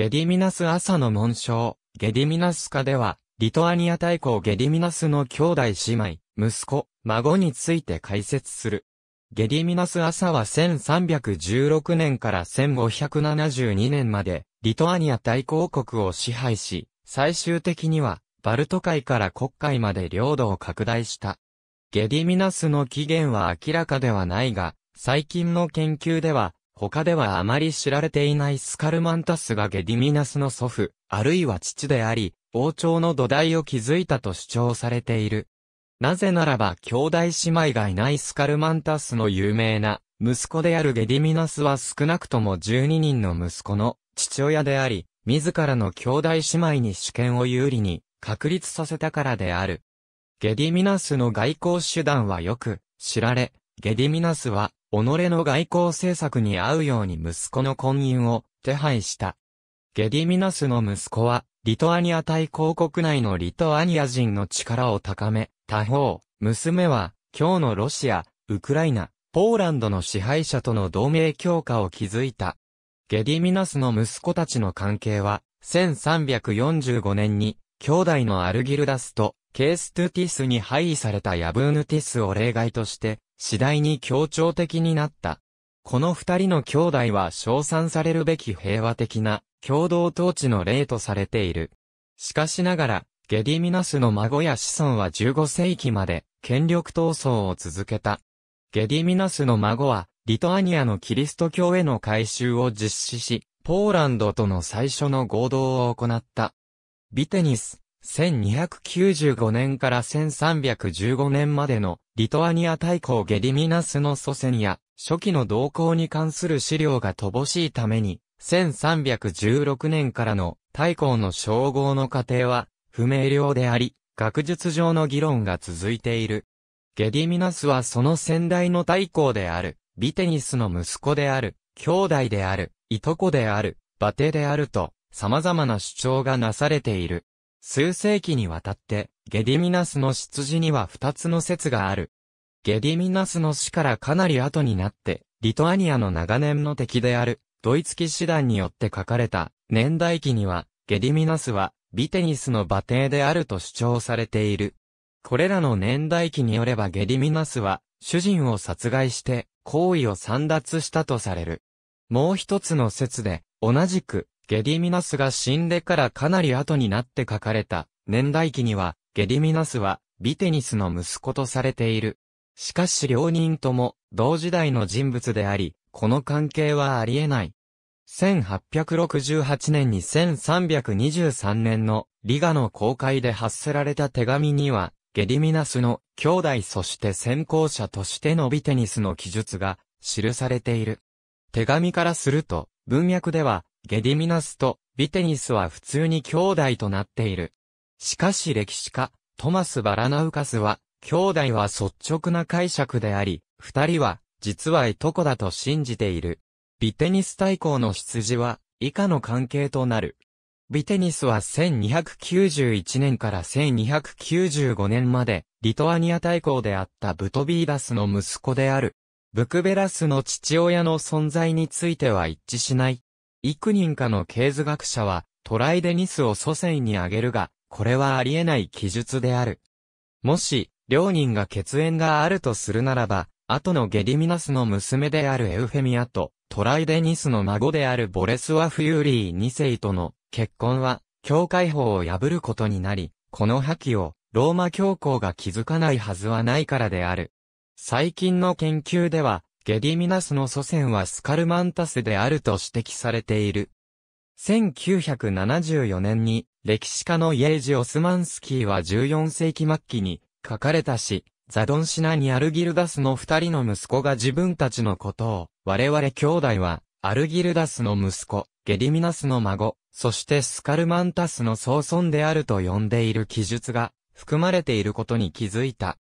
ゲディミナス朝の紋章、ゲディミナス家では、リトアニア大公ゲディミナスの兄弟姉妹、息子、孫について解説する。ゲディミナス朝は1316年から1572年まで、リトアニア大公国を支配し、最終的には、バルト海から国海まで領土を拡大した。ゲディミナスの起源は明らかではないが、最近の研究では、他ではあまり知られていないスカルマンタスがゲディミナスの祖父、あるいは父であり、王朝の土台を築いたと主張されている。なぜならば兄弟姉妹がいないスカルマンタスの有名な息子であるゲディミナスは少なくとも12人の息子の父親であり、自らの兄弟姉妹に主権を有利に確立させたからである。ゲディミナスの外交手段はよく知られ、ゲディミナスは己の外交政策に合うように息子の婚姻を手配した。ゲディミナスの息子は、リトアニア大公国内のリトアニア人の力を高め、他方、娘は、今日のロシア、ウクライナ、ポーランドの支配者との同盟強化を築いた。ゲディミナスの息子たちの関係は、1345年に、兄弟のアルギルダスと、ケーストゥティスに配位されたヤブーヌティスを例外として、次第に協調的になった。この二人の兄弟は称賛されるべき平和的な共同統治の例とされている。しかしながら、ゲディミナスの孫や子孫は15世紀まで権力闘争を続けた。ゲディミナスの孫は、リトアニアのキリスト教への改修を実施し、ポーランドとの最初の合同を行った。ビテニス、1295年から1315年までのリトアニア大公ゲディミナスの祖先や初期の動向に関する資料が乏しいために1316年からの大公の称号の過程は不明瞭であり学術上の議論が続いている。ゲディミナスはその先代の大公である、ビテニスの息子である、兄弟である、いとこである、バテであると、様々な主張がなされている。数世紀にわたって、ゲディミナスの出自には二つの説がある。ゲディミナスの死からかなり後になって、リトアニアの長年の敵である、ドイツ騎士団によって書かれた、年代記には、ゲディミナスは、ビテニスの馬蹄であると主張されている。これらの年代記によればゲディミナスは、主人を殺害して、行為を散奪したとされる。もう一つの説で、同じく、ゲディミナスが死んでからかなり後になって書かれた年代記には、ゲディミナスはビテニスの息子とされている。しかし両人とも同時代の人物であり、この関係はあり得ない。1868年に1323年のリガの公開で発せられた手紙には、ゲディミナスの兄弟そして先行者としてのビテニスの記述が記されている。手紙からすると、文脈ではゲディミナスとビテニスは普通に兄弟となっている。しかし歴史家、トマス・バラナウカスは、兄弟は率直な解釈であり、二人は、実はいとこだと信じている。ビテニス大公の羊は、以下の関係となる。ビテニスは1291年から1295年まで、リトアニア大公であったブトビーダスの息子である。ブクベラスの父親の存在については一致しない。幾人かの経図学者は、トライデニスを祖先に挙げるが、これはありえない記述である。もし、両人が血縁があるとするならば、後のゲディミナスの娘であるエウフェミアと、トライデニスの孫であるボレスワフユーリー2世との結婚は、教会法を破ることになり、この破棄を、ローマ教皇が気づかないはずはないからである。最近の研究では、ゲディミナスの祖先はスカルマンタスであると指摘されている。1974年に歴史家のイェージ・オスマンスキーは14世紀末期に書かれたし、ザドンシナにアルギルダスの二人の息子が自分たちのことを、我々兄弟は、アルギルダスの息子、ゲディミナスの孫、そしてスカルマンタスの曾孫であると呼んでいる記述が含まれていることに気づいた。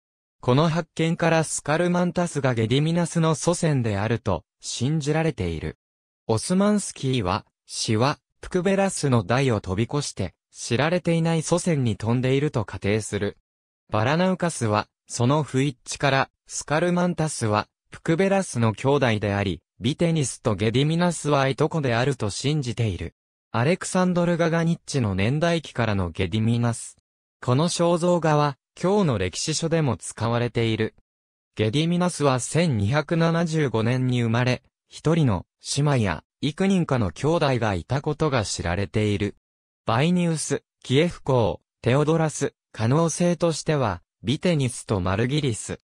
この発見からスカルマンタスがゲディミナスの祖先であると信じられている。オスマンスキーは、シワ、プクベラスの代を飛び越して、知られていない祖先に飛んでいると仮定する。バラナウカスは、その不一致から、スカルマンタスは、プクベラスの兄弟であり、ビテニスとゲディミナスはいとこであると信じている。アレクサンドル・ガガニッチの年代記からのゲディミナス。この肖像画は、今日の歴史書でも使われている。ゲディミナスは1275年に生まれ、一人の姉妹や幾人かの兄弟がいたことが知られている。バイニウス、キエフ公、テオドラス、可能性としては、ビテニスとマルギリス。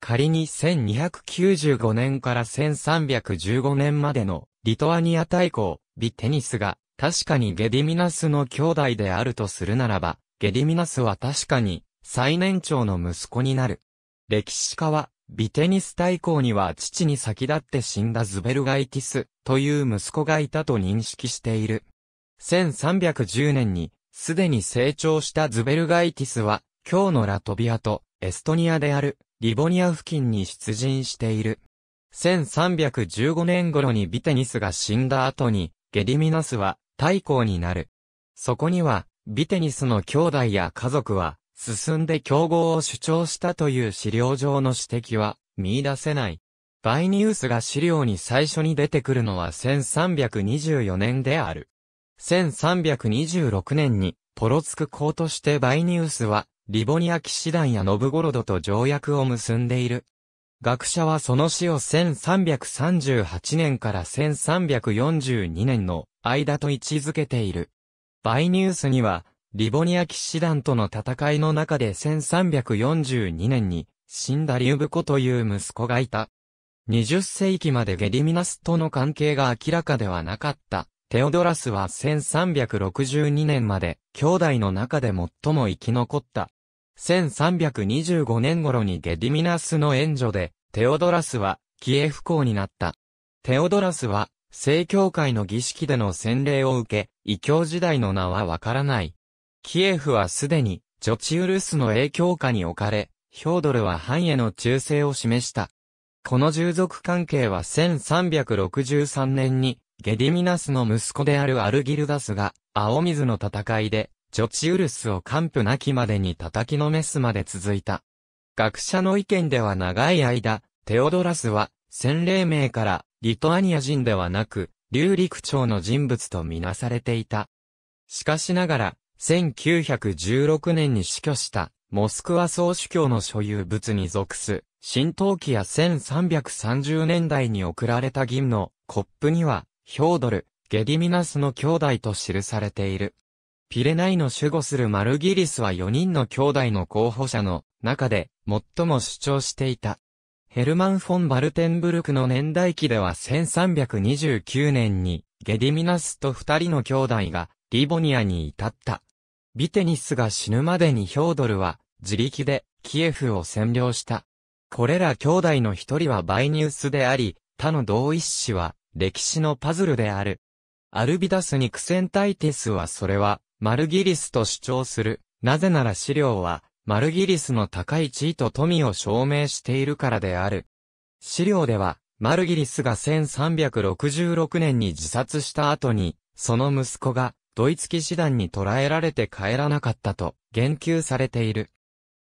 仮に1295年から1315年までのリトアニア大公、ビテニスが確かにゲディミナスの兄弟であるとするならば、ゲディミナスは確かに最年長の息子になる。歴史家は、ビテニス大公には父に先立って死んだズベルガイティスという息子がいたと認識している。1310年に、すでに成長したズベルガイティスは、今日のラトビアとエストニアであるリボニア付近に出陣している。1315年頃にビテニスが死んだ後に、ゲディミナスは大公になる。そこには、ビテニスの兄弟や家族は、進んで競合を主張したという資料上の指摘は見出せない。バイニュースが資料に最初に出てくるのは1324年である。1326年にポロツク公としてバイニュースはリボニア騎士団やノブゴロドと条約を結んでいる。学者はその死を1338年から1342年の間と位置づけている。バイニュースにはリボニア騎士団との戦いの中で1342年に、死んだリュブコという息子がいた。20世紀までゲリミナスとの関係が明らかではなかった。テオドラスは1362年まで兄弟の中で最も生き残った。1325年頃にゲディミナスの援助で、テオドラスはキエフ公になった。テオドラスは、聖教会の儀式での洗礼を受け、異教時代の名はわからない。キエフはすでに、ジョチウルスの影響下に置かれ、ヒョードルは藩への忠誠を示した。この従属関係は1363年に、ゲディミナスの息子であるアルギルダスが、青水の戦いで、ジョチウルスを完膚なきまでに叩きのめすまで続いた。学者の意見では長い間、テオドラスは、洗礼名から、リトアニア人ではなく、流陸長の人物とみなされていた。しかしながら、1916年に死去した、モスクワ総主教の所有物に属す、新陶器や1330年代に贈られた銀のコップには、ヒョードル、ゲディミナスの兄弟と記されている。ピレナイの守護するマルギリスは4人の兄弟の候補者の中で最も主張していた。ヘルマン・フォン・バルテンブルクの年代記では1329年にゲディミナスと2人の兄弟がリボニアに至った。ビテニスが死ぬまでにヒョードルは自力でキエフを占領した。これら兄弟の一人はバイニウスであり、他の同一子は歴史のパズルである。アルビダス・ニクセンタイティスはそれはマルギリスと主張する。なぜなら資料はマルギリスの高い地位と富を証明しているからである。資料では、マルギリスが1366年に自殺した後に、その息子がドイツ騎士団に捕らえられて帰らなかったと言及されている。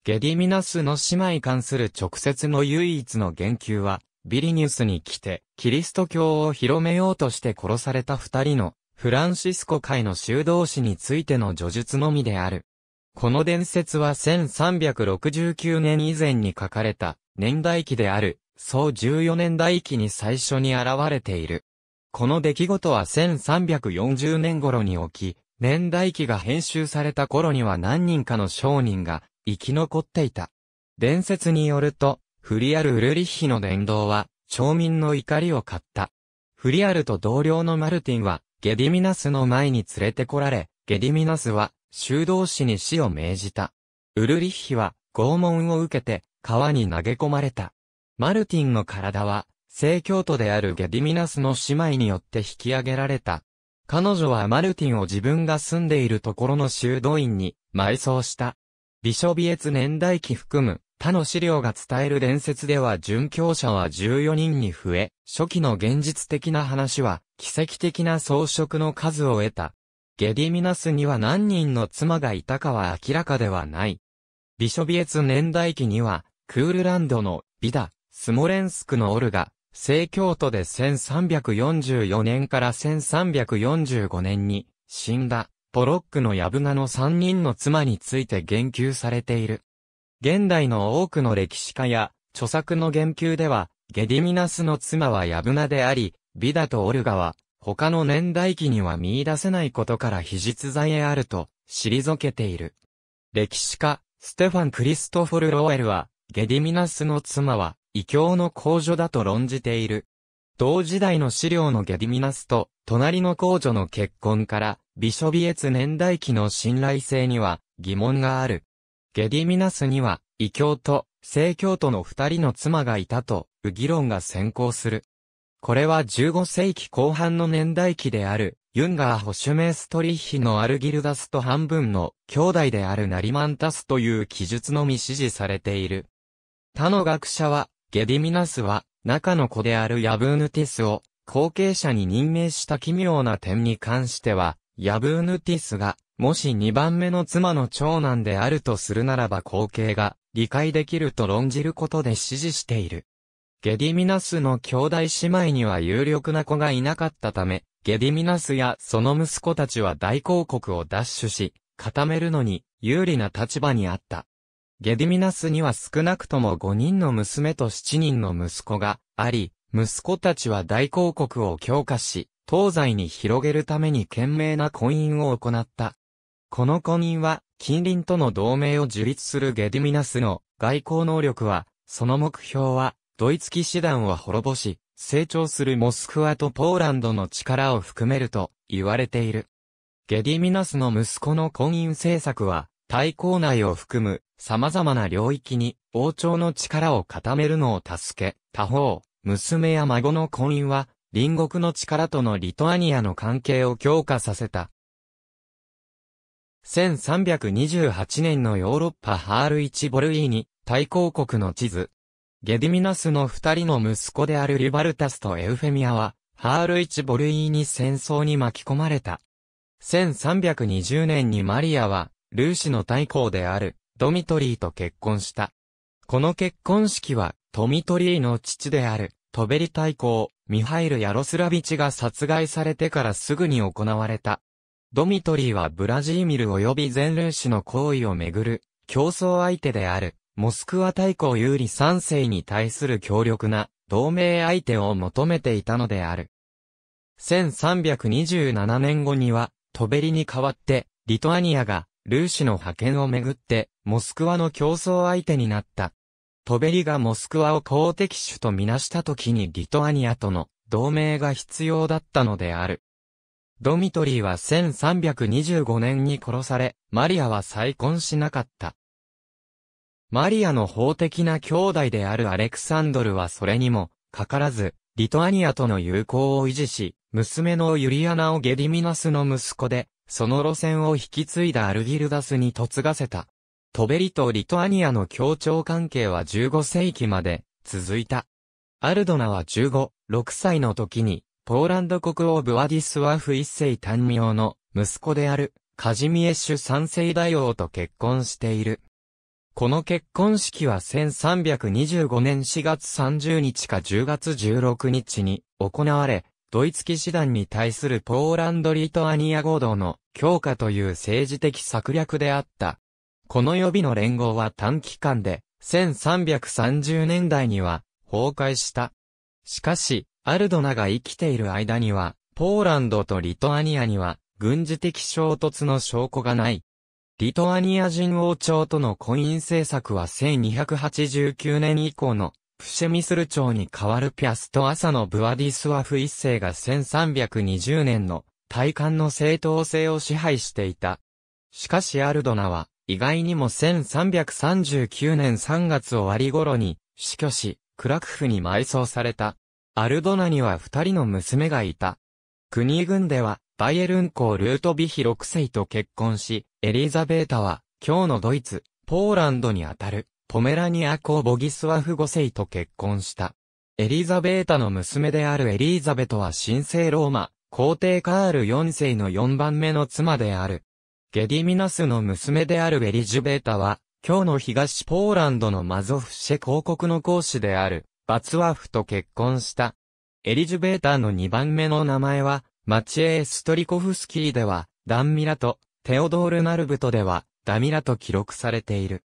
ゲディミナスの姉妹関する直接の唯一の言及は、ビリニュスに来て、キリスト教を広めようとして殺された二人の、フランシスコ会の修道士についての叙述のみである。この伝説は1369年以前に書かれた、年代記である、総14年代記に最初に現れている。この出来事は1340年頃に起き、年代記が編集された頃には何人かの商人が生き残っていた。伝説によると、フリアル・ウルリッヒの伝道は、町民の怒りを買った。フリアルと同僚のマルティンは、ゲディミナスの前に連れてこられ、ゲディミナスは、修道士に死を命じた。ウルリッヒは、拷問を受けて、川に投げ込まれた。マルティンの体は、聖教徒であるゲディミナスの姉妹によって引き上げられた。彼女はマルティンを自分が住んでいるところの修道院に埋葬した。ビショビエツ年代記含む他の資料が伝える伝説では殉教者は14人に増え、初期の現実的な話は奇跡的な装飾の数を得た。ゲディミナスには何人の妻がいたかは明らかではない。ビショビエツ年代記には、クールランドのビダ、スモレンスクのオルガ、聖教徒で1344年から1345年に死んだポロックのヤブナの3人の妻について言及されている。現代の多くの歴史家や著作の言及では、ゲディミナスの妻はヤブナであり、ビダとオルガは他の年代記には見出せないことから非実在へあると、退けている。歴史家、ステファン・クリストフォル・ロエルは、ゲディミナスの妻は、異教の公女だと論じている。同時代の資料のゲディミナスと、隣の公女の結婚から、ビショビエツ年代記の信頼性には疑問がある。ゲディミナスには、異教と、聖教徒の二人の妻がいたと、議論が先行する。これは15世紀後半の年代記である、ユンガー・ホシュメーストリッヒのアルギルダスと半分の兄弟であるナリマンタスという記述のみ支持されている。他の学者は、ゲディミナスは、中の子であるヤブーヌティスを、後継者に任命した奇妙な点に関しては、ヤブーヌティスが、もし2番目の妻の長男であるとするならば後継が、理解できると論じることで支持している。ゲディミナスの兄弟姉妹には有力な子がいなかったため、ゲディミナスやその息子たちは大公国を奪取し、固めるのに有利な立場にあった。ゲディミナスには少なくとも5人の娘と7人の息子があり、息子たちは大公国を強化し、東西に広げるために懸命な婚姻を行った。この婚姻は、近隣との同盟を樹立するゲディミナスの外交能力は、その目標は、ドイツ騎士団を滅ぼし、成長するモスクワとポーランドの力を含めると言われている。ゲディミナスの息子の婚姻政策は、対抗内を含む様々な領域に王朝の力を固めるのを助け、他方、娘や孫の婚姻は、隣国の力とのリトアニアの関係を強化させた。1328年のヨーロッパハールチ・ボルイーニ、大公国の地図。ゲディミナスの二人の息子であるリバルタスとエウフェミアは、ハールチ・ボルイーニ戦争に巻き込まれた。1320年にマリアは、ルーシの大公である、ドミトリーと結婚した。この結婚式は、ドミトリーの父である、トベリ大公、ミハイル・ヤロスラビチが殺害されてからすぐに行われた。ドミトリーはブラジーミル及び全ルーシの行為をめぐる、競争相手である、モスクワ大公有利三世に対する強力な、同盟相手を求めていたのである。1327年後には、トベリに代わって、リトアニアが、ルーシの派遣をめぐって、モスクワの競争相手になった。トベリがモスクワを公的主とみなした時にリトアニアとの同盟が必要だったのである。ドミトリーは1325年に殺され、マリアは再婚しなかった。マリアの法的な兄弟であるアレクサンドルはそれにも、かからず、リトアニアとの友好を維持し、娘のユリアナをゲディミナスの息子で、その路線を引き継いだアルギルダスに嫁がせた。トベリとリトアニアの協調関係は15世紀まで続いた。アルドナは15、6歳の時に、ポーランド国王ブワディスワフ一世誕名の息子であるカジミエッシュ三世大王と結婚している。この結婚式は1325年4月30日か10月16日に行われ、ドイツ騎士団に対するポーランド・リトアニア合同の強化という政治的策略であった。この予備の連合は短期間で、1330年代には崩壊した。しかし、アルドナが生きている間には、ポーランドとリトアニアには軍事的衝突の証拠がない。リトアニア人王朝との婚姻政策は1289年以降のプシェミスル朝に代わるピアスト朝のブワディスワフ一世が1320年の大韓の正当性を支配していた。しかしアルドナは、意外にも1339年3月終わり頃に、死去し、クラクフに埋葬された。アルドナには二人の娘がいた。国軍では、バイエルン公ルートビヒ6世と結婚し、エリザベータは、今日のドイツ、ポーランドにあたる、ポメラニア公ボギスワフ5世と結婚した。エリザベータの娘であるエリーザベとは神聖ローマ、皇帝カール4世の4番目の妻である。ゲディミナスの娘であるエリジュベータは、今日の東ポーランドのマゾフシェ公国の公使である、バツワフと結婚した。エリジュベータの2番目の名前は、マチエー・ストリコフスキーでは、ダンミラと、テオドール・ナルブトでは、ダミラと記録されている。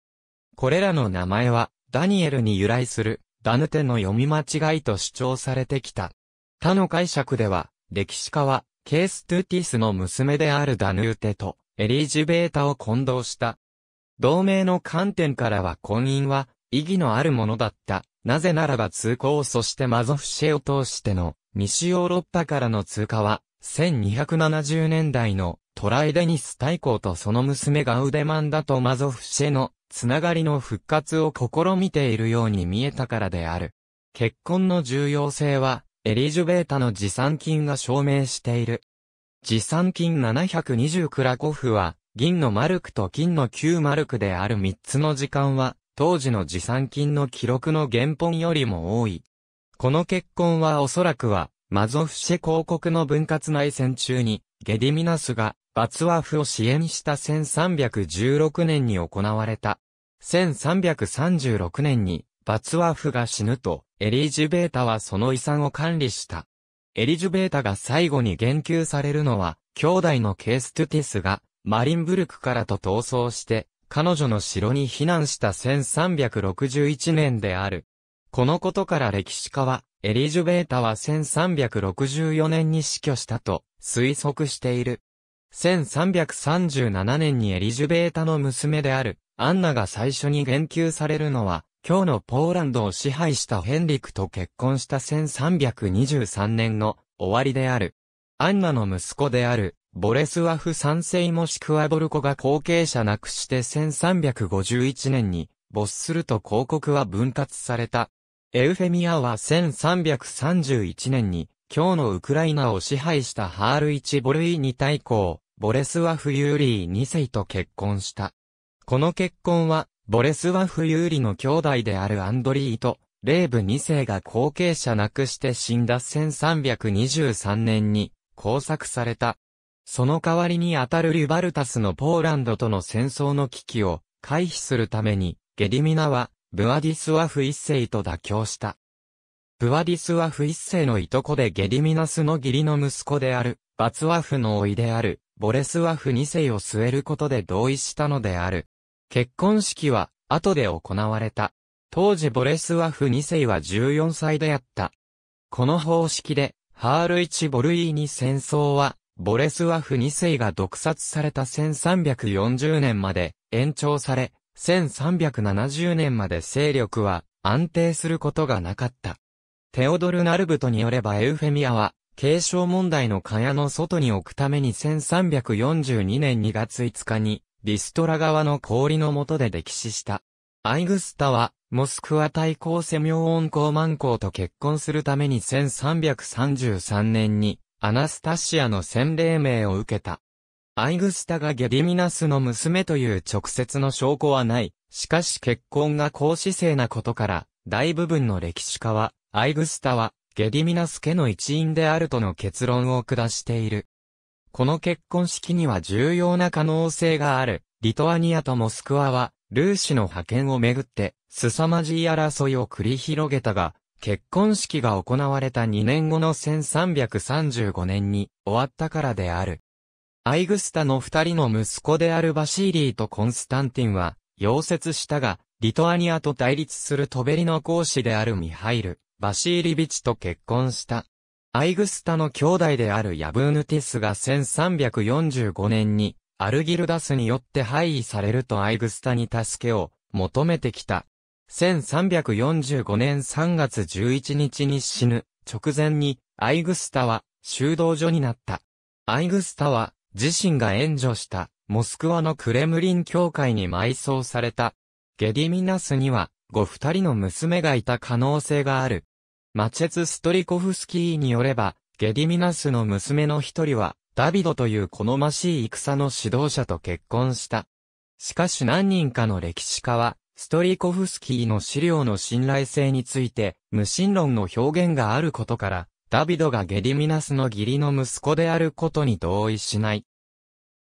これらの名前は、ダニエルに由来する、ダヌテの読み間違いと主張されてきた。他の解釈では、歴史家は、ケース・トゥーティスの娘であるダヌーテと、エリージベータを混同した。同盟の観点からは婚姻は、意義のあるものだった。なぜならば通行そしてマゾフシェを通しての、西ヨーロッパからの通過は、1270年代のトライデニス大公とその娘がウデマンダとマゾフシェのつながりの復活を試みているように見えたからである。結婚の重要性はエリジュベータの持参金が証明している。持参金720クラコフは、銀のマルクと金の旧マルクである3つの時間は、当時の持参金の記録の原本よりも多い。この結婚はおそらくは、マゾフシェ公国の分割内戦中に、ゲディミナスが、バツワフを支援した1316年に行われた。1336年に、バツワフが死ぬと、エリジュベータはその遺産を管理した。エリジュベータが最後に言及されるのは、兄弟のケーストゥティスが、マリンブルクからと逃走して、彼女の城に避難した1361年である。このことから歴史家は、エリジュベータは1364年に死去したと推測している。1337年にエリジュベータの娘である、アンナが最初に言及されるのは、今日のポーランドを支配したヘンリクと結婚した1323年の終わりである。アンナの息子である、ボレスワフ三世もしくはボルコが後継者なくして1351年に没すると広告は分割された。エウフェミアは1331年に、今日のウクライナを支配したハール1ボルイ2対抗、ボレスワフユーリー2世と結婚した。この結婚は、ボレスワフ有利の兄弟であるアンドリーと、レーブ2世が後継者なくして死んだ1323年に拘束された。その代わりにあたるリュバルタスのポーランドとの戦争の危機を回避するために、ゲディミナは、ブワディスワフ一世と妥協した。ブワディスワフ一世のいとこでゲディミナスの義理の息子である、バツワフのいである、ボレスワフ二世を据えることで同意したのである。結婚式は後で行われた。当時ボレスワフ2世は14歳であった。この方式で、ハール1ボルイーニ戦争は、ボレスワフ2世が毒殺された1340年まで延長され、1370年まで勢力は安定することがなかった。テオドル・ナルブトによればエウフェミアは、継承問題の蚊帳の外に置くために1342年2月5日に、ビストラ側の氷の下で溺死した。アイグスタは、モスクワ対抗セミョーオン公満公と結婚するために1333年に、アナスタシアの洗礼名を受けた。アイグスタがゲディミナスの娘という直接の証拠はない。しかし結婚が高姿勢なことから、大部分の歴史家は、アイグスタは、ゲディミナス家の一員であるとの結論を下している。この結婚式には重要な可能性がある。リトアニアとモスクワは、ルーシの派遣をめぐって、凄まじい争いを繰り広げたが、結婚式が行われた2年後の1335年に終わったからである。アイグスタの二人の息子であるバシーリーとコンスタンティンは、溶接したが、リトアニアと対立するトベリの講師であるミハイル、バシーリビチと結婚した。アイグスタの兄弟であるヤブーヌティスが1345年にアルギルダスによって廃位されるとアイグスタに助けを求めてきた。1345年3月11日に死ぬ直前にアイグスタは修道所になった。アイグスタは自身が援助したモスクワのクレムリン教会に埋葬された。ゲディミナスには、ご二人の娘がいた可能性がある。マチェツ・ストリコフスキーによれば、ゲディミナスの娘の一人は、ダビドという好ましい戦の指導者と結婚した。しかし何人かの歴史家は、ストリコフスキーの資料の信頼性について、無神論の表現があることから、ダビドがゲディミナスの義理の息子であることに同意しない。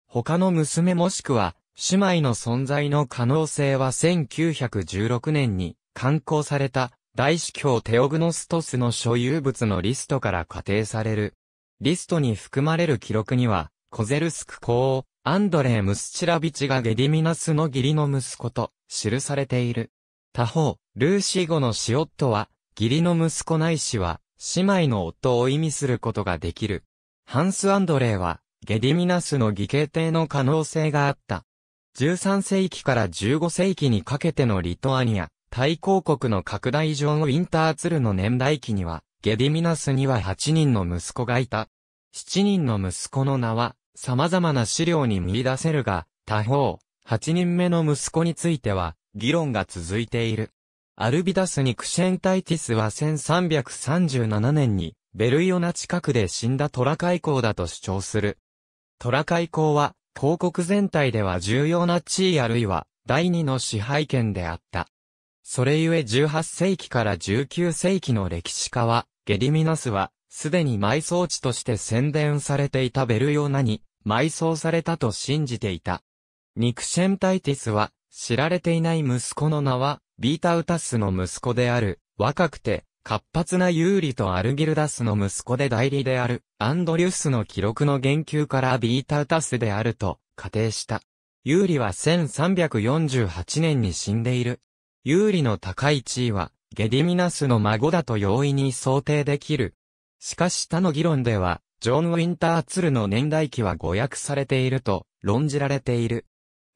他の娘もしくは、姉妹の存在の可能性は1916年に、刊行された大司教テオグノストスの所有物のリストから仮定される。リストに含まれる記録には、コゼルスク公王、アンドレー・ムスチラビチがゲディミナスの義理の息子と記されている。他方、ルーシー語のシオットは、義理の息子ないしは、姉妹の夫を意味することができる。ハンス・アンドレーは、ゲディミナスの義兄弟の可能性があった。13世紀から15世紀にかけてのリトアニア、大公国の拡大上ウィンターツルの年代記には、ゲディミナスには8人の息子がいた。7人の息子の名は、様々な資料に見出せるが、他方、8人目の息子については、議論が続いている。アルビダスにクシェンタイティスは1337年に、ベルイオナ近くで死んだトラ海溝だと主張する。トラ海溝は、広告全体では重要な地位あるいは、第二の支配権であった。それゆえ18世紀から19世紀の歴史家は、ゲリミナスは、すでに埋葬地として宣伝されていたベルヨーナに、埋葬されたと信じていた。ニクシェンタイティスは、知られていない息子の名は、ビータウタスの息子である、若くて、活発なユーリとアルギルダスの息子で代理である、アンドリュスの記録の言及からビータウタスであると、仮定した。ユーリは1348年に死んでいる。有利の高い地位は、ゲディミナスの孫だと容易に想定できる。しかし他の議論では、ジョン・ウィンター・ツルの年代記は誤訳されていると論じられている。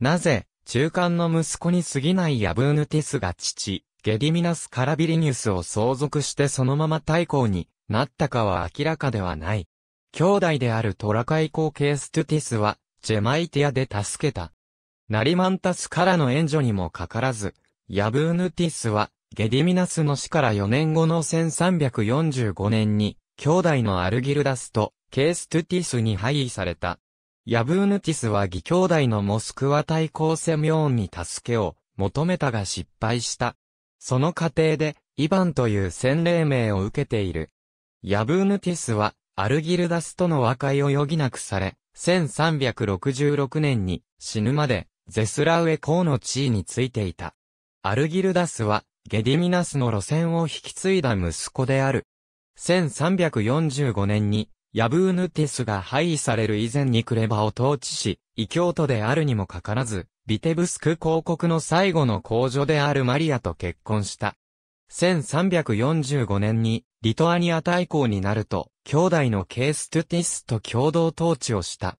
なぜ、中間の息子に過ぎないヤブーヌティスが父、ゲディミナス・カラビリニュスを相続してそのまま対抗になったかは明らかではない。兄弟であるトラカイコー・ケーストゥティスは、ジェマイティアで助けた。ナリマンタスからの援助にもかからず、ヤブーヌティスは、ゲディミナスの死から4年後の1345年に、兄弟のアルギルダスと、ケーストゥティスに廃位された。ヤブーヌティスは義兄弟のモスクワ対抗セミョーンに助けを求めたが失敗した。その過程で、イヴァンという洗礼名を受けている。ヤブーヌティスは、アルギルダスとの和解を余儀なくされ、1366年に死ぬまで、ゼスラウエ公の地位についていた。アルギルダスは、ゲディミナスの路線を引き継いだ息子である。1345年に、ヤブーヌティスが廃位される以前にクレバを統治し、異教徒であるにもかかわらず、ビテブスク公国の最後の公女であるマリアと結婚した。1345年に、リトアニア大公になると、兄弟のケーストゥティスと共同統治をした。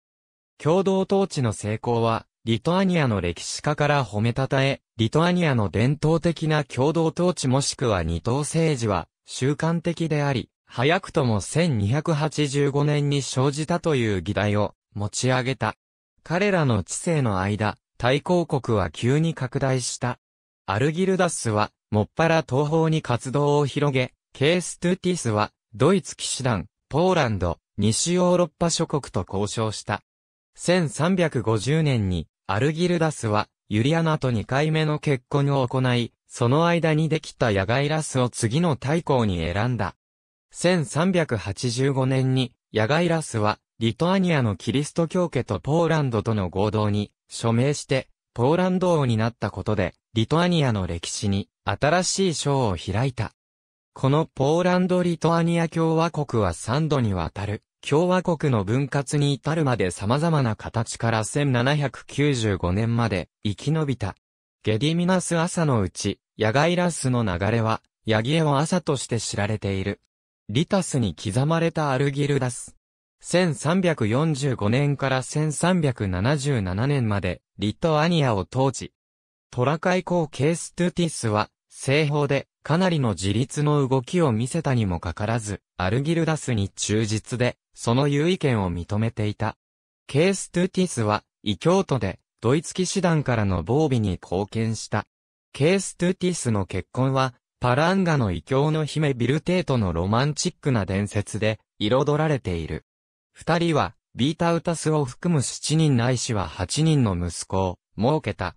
共同統治の成功は、リトアニアの歴史家から褒めたたえ、リトアニアの伝統的な共同統治もしくは二党政治は習慣的であり、早くとも1285年に生じたという議題を持ち上げた。彼らの知性の間、対抗国は急に拡大した。アルギルダスは、もっぱら東方に活動を広げ、ケーストゥティスは、ドイツ騎士団、ポーランド、西ヨーロッパ諸国と交渉した。1350年に、アルギルダスは、ユリアナと2回目の結婚を行い、その間にできた野外ラスを次の大公に選んだ。1385年に、野外ラスは、リトアニアのキリスト教家とポーランドとの合同に、署名して、ポーランド王になったことで、リトアニアの歴史に、新しい章を開いた。このポーランド・リトアニア共和国は3度にわたる、共和国の分割に至るまで様々な形から1795年まで生き延びた。ゲディミナス朝のうち、ヤガイラスの流れは、ヤギエを朝として知られている。リタスに刻まれたアルギルダス。1345年から1377年まで、リトアニアを統治。トラカコーケーストゥティスは、西方で、かなりの自立の動きを見せたにもかからず、アルギルダスに忠実で、その優位権を認めていた。ケース・トゥティスは、異教徒で、ドイツ騎士団からの防備に貢献した。ケース・トゥティスの結婚は、パランガの異教の姫ビルテートのロマンチックな伝説で、彩られている。二人は、ビータウタスを含む七人ないしは八人の息子を、設けた。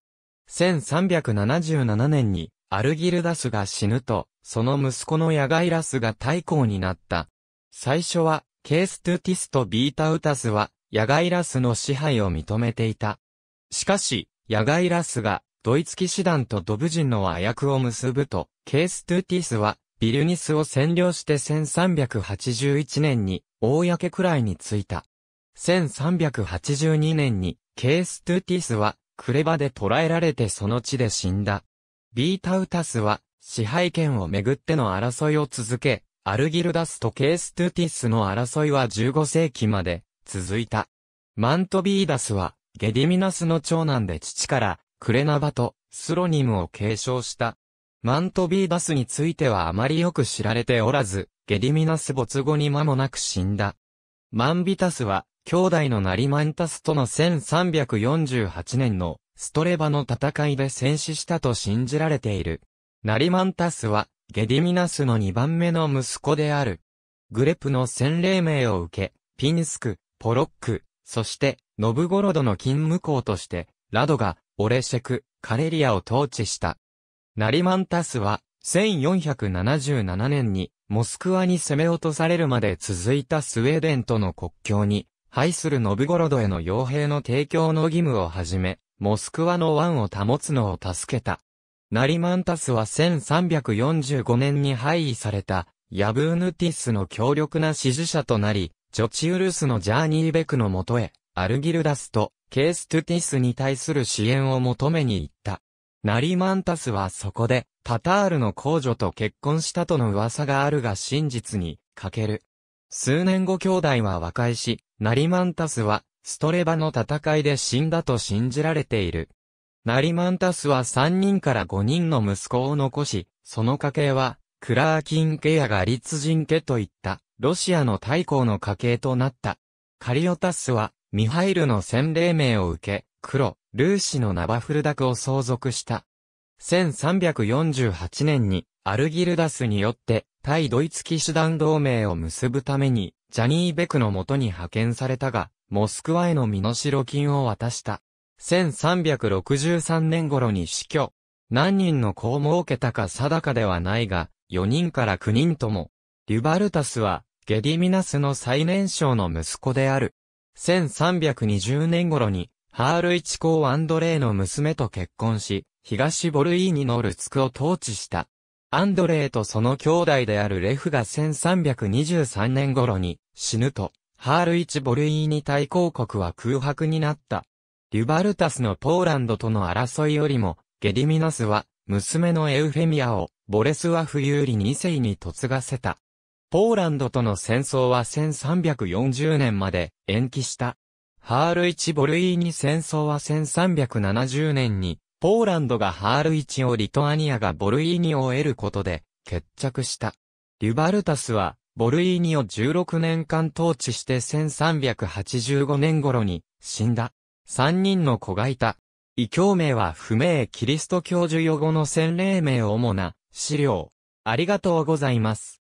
1377年に、アルギルダスが死ぬと、その息子のヤガイラスが太抗になった。最初は、ケーストゥティスとビータウタスは、野外ラスの支配を認めていた。しかし、野外ラスが、ドイツ騎士団とドブ人の和訳を結ぶと、ケーストゥティスは、ビルニスを占領して1381年に、公くらいに着いた。1382年に、ケーストゥティスは、クレバで捕らえられてその地で死んだ。ビータウタスは、支配権をめぐっての争いを続け、アルギルダスとケーストゥティスの争いは15世紀まで続いた。マントビーダスは、ゲディミナスの長男で父から、クレナバとスロニムを継承した。マントビーダスについてはあまりよく知られておらず、ゲディミナス没後に間もなく死んだ。マンビタスは、兄弟のナリマンタスとの1348年のストレバの戦いで戦死したと信じられている。ナリマンタスは、ゲディミナスの2番目の息子である。グレプの洗礼名を受け、ピンスク、ポロック、そして、ノブゴロドの勤務校として、ラドが、オレシェク、カレリアを統治した。ナリマンタスは、1477年に、モスクワに攻め落とされるまで続いたスウェーデンとの国境に、敗するノブゴロドへの傭兵の提供の義務をはじめ、モスクワの湾を保つのを助けた。ナリマンタスは1345年に廃位された、ヤブーヌティスの強力な支持者となり、ジョチウルスのジャーニーベクのもとへ、アルギルダスとケーストゥティスに対する支援を求めに行った。ナリマンタスはそこで、タタールの公女と結婚したとの噂があるが真実に、欠ける。数年後兄弟は和解し、ナリマンタスは、ストレバの戦いで死んだと信じられている。ナリマンタスは3人から5人の息子を残し、その家系は、クラーキン家やガリツ人家といった、ロシアの太公の家系となった。カリオタスは、ミハイルの洗礼名を受け、黒、ルーシのナバフルダクを相続した。1348年に、アルギルダスによって、対ドイツ騎士団同盟を結ぶために、ジャニー・ベクのもとに派遣されたが、モスクワへの身代金を渡した。1363年頃に死去。何人の子を設けたか定かではないが、4人から9人とも。リュバルタスは、ゲディミナスの最年少の息子である。1320年頃に、ハール一公アンドレイの娘と結婚し、東ボルイーニのルツクを統治した。アンドレイとその兄弟であるレフが1323年頃に死ぬと、ハール一ボルイーニ大公国は空白になった。リュバルタスのポーランドとの争いよりも、ゲディミナスは、娘のエウフェミアを、ボレスワフ有利2世に嫁がせた。ポーランドとの戦争は1340年まで延期した。ハール1ボルイーニ戦争は1370年に、ポーランドがハール1をリトアニアがボルイーニを得ることで、決着した。リュバルタスは、ボルイーニを16年間統治して1385年頃に、死んだ。三人の子がいた。異教名は不明キリスト教授用語の洗礼名主な資料。ありがとうございます。